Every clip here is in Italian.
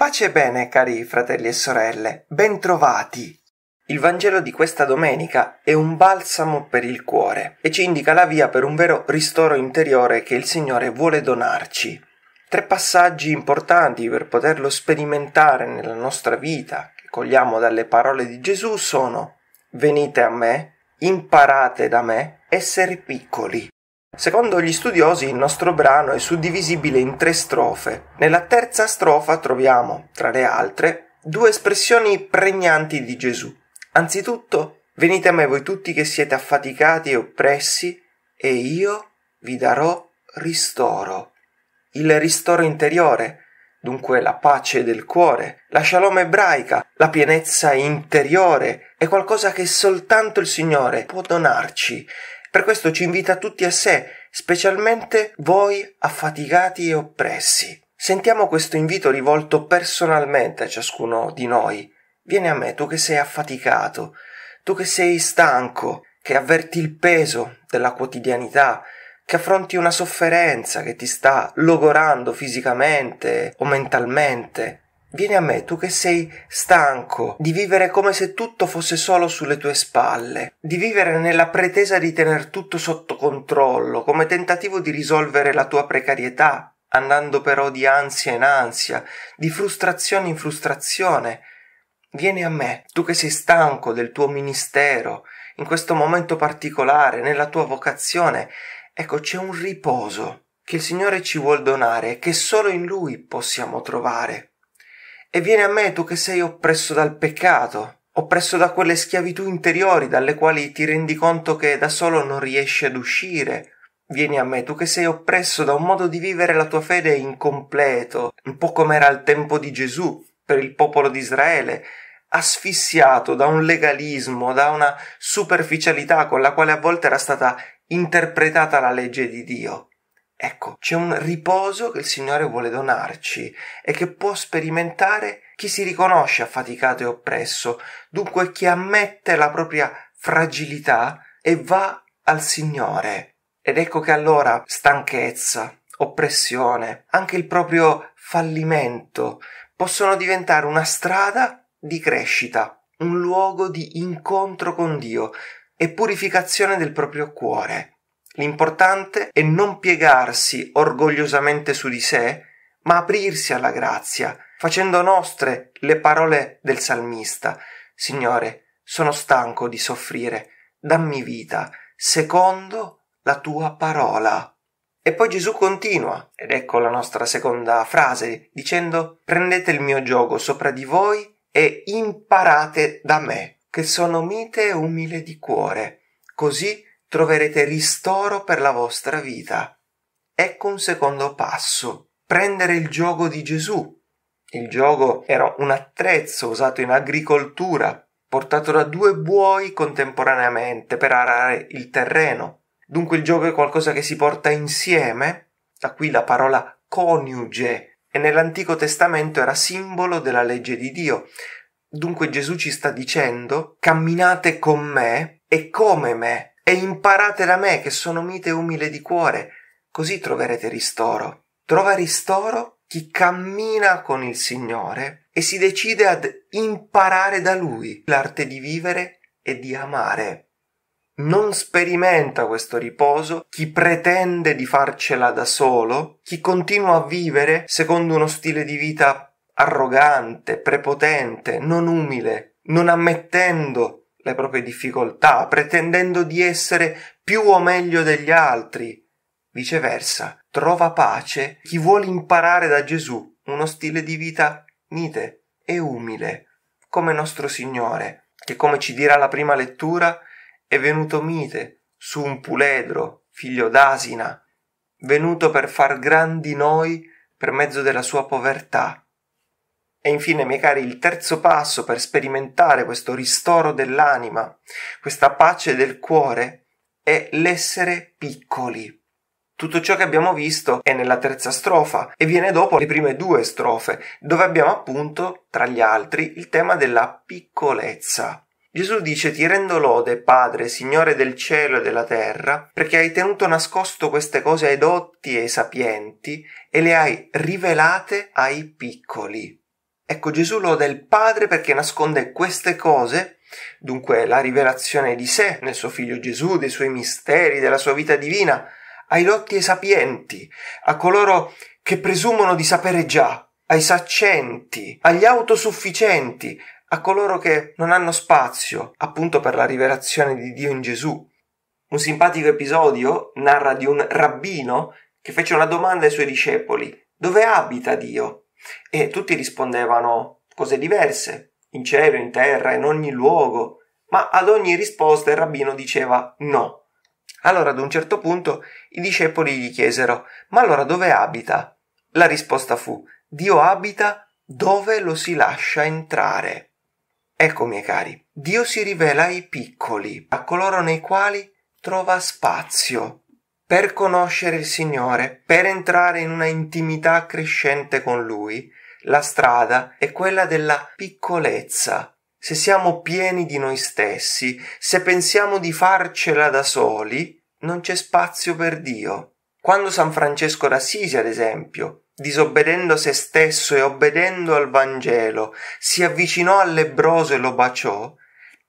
Pace e bene, cari fratelli e sorelle, bentrovati! Il Vangelo di questa domenica è un balsamo per il cuore e ci indica la via per un vero ristoro interiore che il Signore vuole donarci. Tre passaggi importanti per poterlo sperimentare nella nostra vita, che cogliamo dalle parole di Gesù, sono Venite a me, imparate da me, essere piccoli, Secondo gli studiosi il nostro brano è suddivisibile in tre strofe. Nella terza strofa troviamo, tra le altre, due espressioni pregnanti di Gesù. Anzitutto, venite a me voi tutti che siete affaticati e oppressi, e io vi darò ristoro. Il ristoro interiore, dunque la pace del cuore, la shalom ebraica, la pienezza interiore, è qualcosa che soltanto il Signore può donarci per questo ci invita tutti a sé, specialmente voi affaticati e oppressi. Sentiamo questo invito rivolto personalmente a ciascuno di noi. Vieni a me, tu che sei affaticato, tu che sei stanco, che avverti il peso della quotidianità, che affronti una sofferenza che ti sta logorando fisicamente o mentalmente. Vieni a me, tu che sei stanco di vivere come se tutto fosse solo sulle tue spalle, di vivere nella pretesa di tener tutto sotto controllo, come tentativo di risolvere la tua precarietà, andando però di ansia in ansia, di frustrazione in frustrazione. Vieni a me, tu che sei stanco del tuo ministero, in questo momento particolare, nella tua vocazione. Ecco, c'è un riposo che il Signore ci vuol donare e che solo in Lui possiamo trovare. E vieni a me tu che sei oppresso dal peccato, oppresso da quelle schiavitù interiori dalle quali ti rendi conto che da solo non riesci ad uscire. Vieni a me tu che sei oppresso da un modo di vivere la tua fede incompleto, un po' come era al tempo di Gesù per il popolo di Israele, asfissiato da un legalismo, da una superficialità con la quale a volte era stata interpretata la legge di Dio. Ecco, c'è un riposo che il Signore vuole donarci e che può sperimentare chi si riconosce affaticato e oppresso, dunque chi ammette la propria fragilità e va al Signore. Ed ecco che allora stanchezza, oppressione, anche il proprio fallimento possono diventare una strada di crescita, un luogo di incontro con Dio e purificazione del proprio cuore. L'importante è non piegarsi orgogliosamente su di sé, ma aprirsi alla grazia, facendo nostre le parole del salmista. Signore, sono stanco di soffrire, dammi vita, secondo la tua parola. E poi Gesù continua, ed ecco la nostra seconda frase, dicendo prendete il mio gioco sopra di voi e imparate da me, che sono mite e umile di cuore, così troverete ristoro per la vostra vita. Ecco un secondo passo, prendere il gioco di Gesù. Il gioco era un attrezzo usato in agricoltura, portato da due buoi contemporaneamente per arare il terreno. Dunque il gioco è qualcosa che si porta insieme, da qui la parola coniuge, e nell'Antico Testamento era simbolo della legge di Dio. Dunque Gesù ci sta dicendo camminate con me e come me, e imparate da me che sono mite e umile di cuore, così troverete ristoro. Trova ristoro chi cammina con il Signore e si decide ad imparare da Lui l'arte di vivere e di amare. Non sperimenta questo riposo chi pretende di farcela da solo, chi continua a vivere secondo uno stile di vita arrogante, prepotente, non umile, non ammettendo le proprie difficoltà, pretendendo di essere più o meglio degli altri. Viceversa, trova pace chi vuole imparare da Gesù uno stile di vita mite e umile, come nostro Signore, che come ci dirà la prima lettura, è venuto mite su un puledro, figlio d'asina, venuto per far grandi noi per mezzo della sua povertà e infine, miei cari, il terzo passo per sperimentare questo ristoro dell'anima, questa pace del cuore, è l'essere piccoli. Tutto ciò che abbiamo visto è nella terza strofa e viene dopo le prime due strofe, dove abbiamo appunto, tra gli altri, il tema della piccolezza. Gesù dice ti rendo lode, Padre, Signore del cielo e della terra, perché hai tenuto nascosto queste cose ai dotti e ai sapienti e le hai rivelate ai piccoli. Ecco Gesù loda il Padre perché nasconde queste cose, dunque la rivelazione di sé nel suo figlio Gesù, dei suoi misteri, della sua vita divina, ai lotti e sapienti, a coloro che presumono di sapere già, ai saccenti, agli autosufficienti, a coloro che non hanno spazio, appunto per la rivelazione di Dio in Gesù. Un simpatico episodio narra di un rabbino che fece una domanda ai suoi discepoli: Dove abita Dio? e tutti rispondevano cose diverse, in cielo, in terra, in ogni luogo, ma ad ogni risposta il rabbino diceva no. Allora ad un certo punto i discepoli gli chiesero ma allora dove abita? La risposta fu Dio abita dove lo si lascia entrare. Ecco, miei cari, Dio si rivela ai piccoli, a coloro nei quali trova spazio per conoscere il Signore, per entrare in una intimità crescente con Lui, la strada è quella della piccolezza. Se siamo pieni di noi stessi, se pensiamo di farcela da soli, non c'è spazio per Dio. Quando San Francesco d'Assisi, ad esempio, disobbedendo se stesso e obbedendo al Vangelo, si avvicinò al lebroso e lo baciò,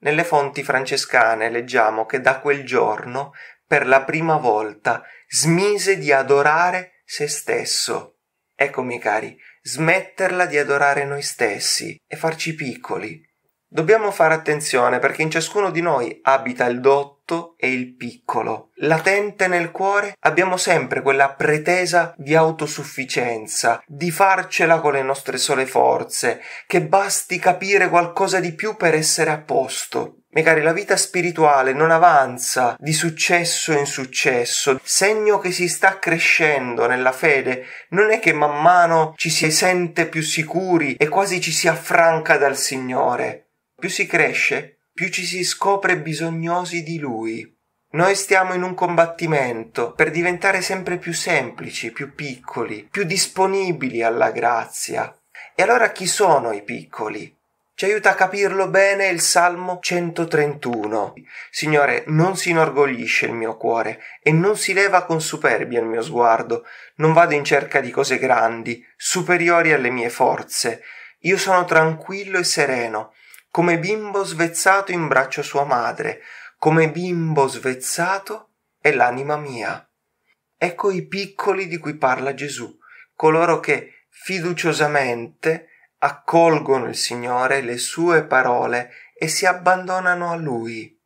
nelle fonti francescane leggiamo che da quel giorno per la prima volta, smise di adorare se stesso. Eccomi cari, smetterla di adorare noi stessi e farci piccoli. Dobbiamo fare attenzione perché in ciascuno di noi abita il dotto e il piccolo. Latente nel cuore abbiamo sempre quella pretesa di autosufficienza, di farcela con le nostre sole forze, che basti capire qualcosa di più per essere a posto. Miei la vita spirituale non avanza di successo in successo, segno che si sta crescendo nella fede, non è che man mano ci si sente più sicuri e quasi ci si affranca dal Signore. Più si cresce, più ci si scopre bisognosi di Lui. Noi stiamo in un combattimento per diventare sempre più semplici, più piccoli, più disponibili alla grazia. E allora chi sono i piccoli? Ci aiuta a capirlo bene il Salmo 131. Signore, non si inorgoglisce il mio cuore e non si leva con superbia il mio sguardo. Non vado in cerca di cose grandi, superiori alle mie forze. Io sono tranquillo e sereno, come bimbo svezzato in braccio sua madre, come bimbo svezzato è l'anima mia. Ecco i piccoli di cui parla Gesù, coloro che fiduciosamente accolgono il Signore, le sue parole e si abbandonano a Lui.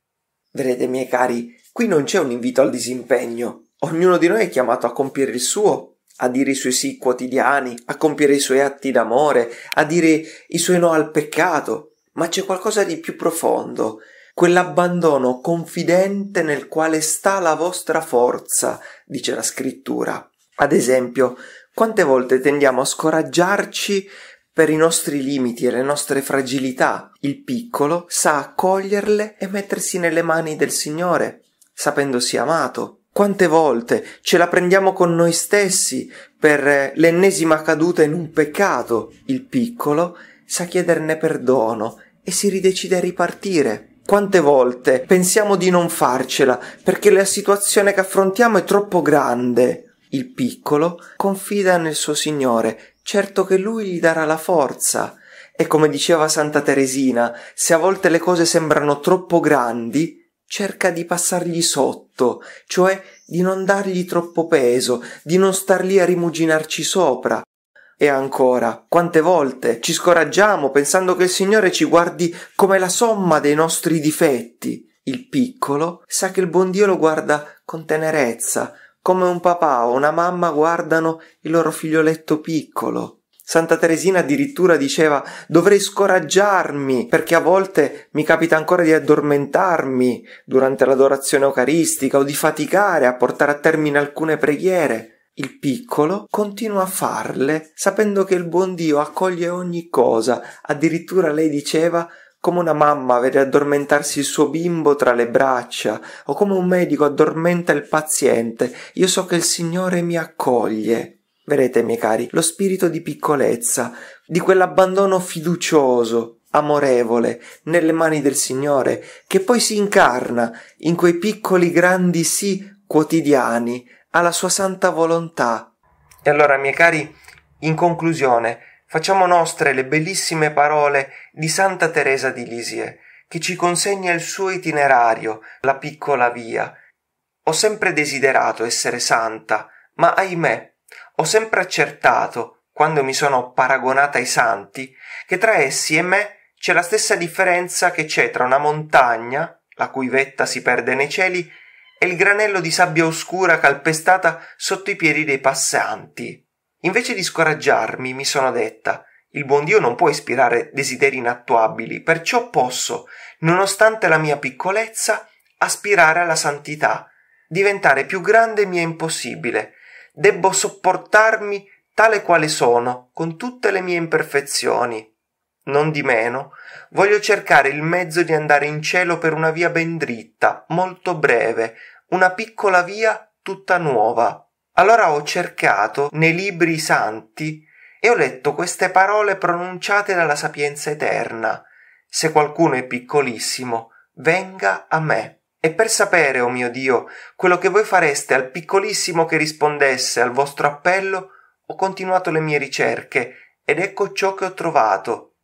Vedete, miei cari, qui non c'è un invito al disimpegno. Ognuno di noi è chiamato a compiere il suo, a dire i suoi sì quotidiani, a compiere i suoi atti d'amore, a dire i suoi no al peccato. Ma c'è qualcosa di più profondo, quell'abbandono confidente nel quale sta la vostra forza, dice la scrittura. Ad esempio, quante volte tendiamo a scoraggiarci per i nostri limiti e le nostre fragilità, il piccolo sa accoglierle e mettersi nelle mani del Signore, sapendosi amato. Quante volte ce la prendiamo con noi stessi per l'ennesima caduta in un peccato? Il piccolo sa chiederne perdono e si ridecide a ripartire. Quante volte pensiamo di non farcela perché la situazione che affrontiamo è troppo grande. Il piccolo confida nel suo Signore certo che lui gli darà la forza. E come diceva Santa Teresina, se a volte le cose sembrano troppo grandi, cerca di passargli sotto, cioè di non dargli troppo peso, di non star lì a rimuginarci sopra. E ancora, quante volte ci scoraggiamo pensando che il Signore ci guardi come la somma dei nostri difetti. Il piccolo sa che il buon Dio lo guarda con tenerezza, come un papà o una mamma guardano il loro figlioletto piccolo. Santa Teresina addirittura diceva dovrei scoraggiarmi perché a volte mi capita ancora di addormentarmi durante l'adorazione eucaristica o di faticare a portare a termine alcune preghiere. Il piccolo continua a farle sapendo che il buon Dio accoglie ogni cosa. Addirittura lei diceva come una mamma vede addormentarsi il suo bimbo tra le braccia, o come un medico addormenta il paziente, io so che il Signore mi accoglie. Vedete, miei cari, lo spirito di piccolezza, di quell'abbandono fiducioso, amorevole, nelle mani del Signore, che poi si incarna in quei piccoli grandi sì quotidiani, alla sua santa volontà. E allora, miei cari, in conclusione, Facciamo nostre le bellissime parole di Santa Teresa di Lisie, che ci consegna il suo itinerario, la piccola via. Ho sempre desiderato essere santa, ma ahimè, ho sempre accertato, quando mi sono paragonata ai santi, che tra essi e me c'è la stessa differenza che c'è tra una montagna, la cui vetta si perde nei cieli, e il granello di sabbia oscura calpestata sotto i piedi dei passanti. Invece di scoraggiarmi, mi sono detta, il buon Dio non può ispirare desideri inattuabili, perciò posso, nonostante la mia piccolezza, aspirare alla santità. Diventare più grande mi è impossibile. Debbo sopportarmi tale quale sono, con tutte le mie imperfezioni. Non di meno, voglio cercare il mezzo di andare in cielo per una via ben dritta, molto breve, una piccola via tutta nuova. Allora ho cercato nei libri santi e ho letto queste parole pronunciate dalla sapienza eterna. Se qualcuno è piccolissimo, venga a me. E per sapere, o oh mio Dio, quello che voi fareste al piccolissimo che rispondesse al vostro appello, ho continuato le mie ricerche, ed ecco ciò che ho trovato.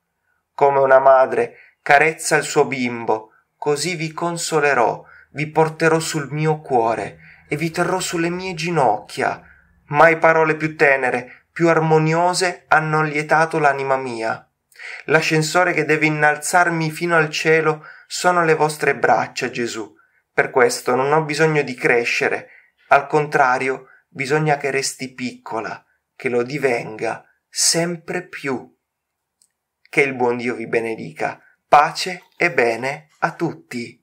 Come una madre carezza il suo bimbo, così vi consolerò, vi porterò sul mio cuore, e vi terrò sulle mie ginocchia. Mai parole più tenere, più armoniose hanno allietato l'anima mia. L'ascensore che deve innalzarmi fino al cielo sono le vostre braccia, Gesù. Per questo non ho bisogno di crescere, al contrario, bisogna che resti piccola, che lo divenga sempre più. Che il buon Dio vi benedica. Pace e bene a tutti.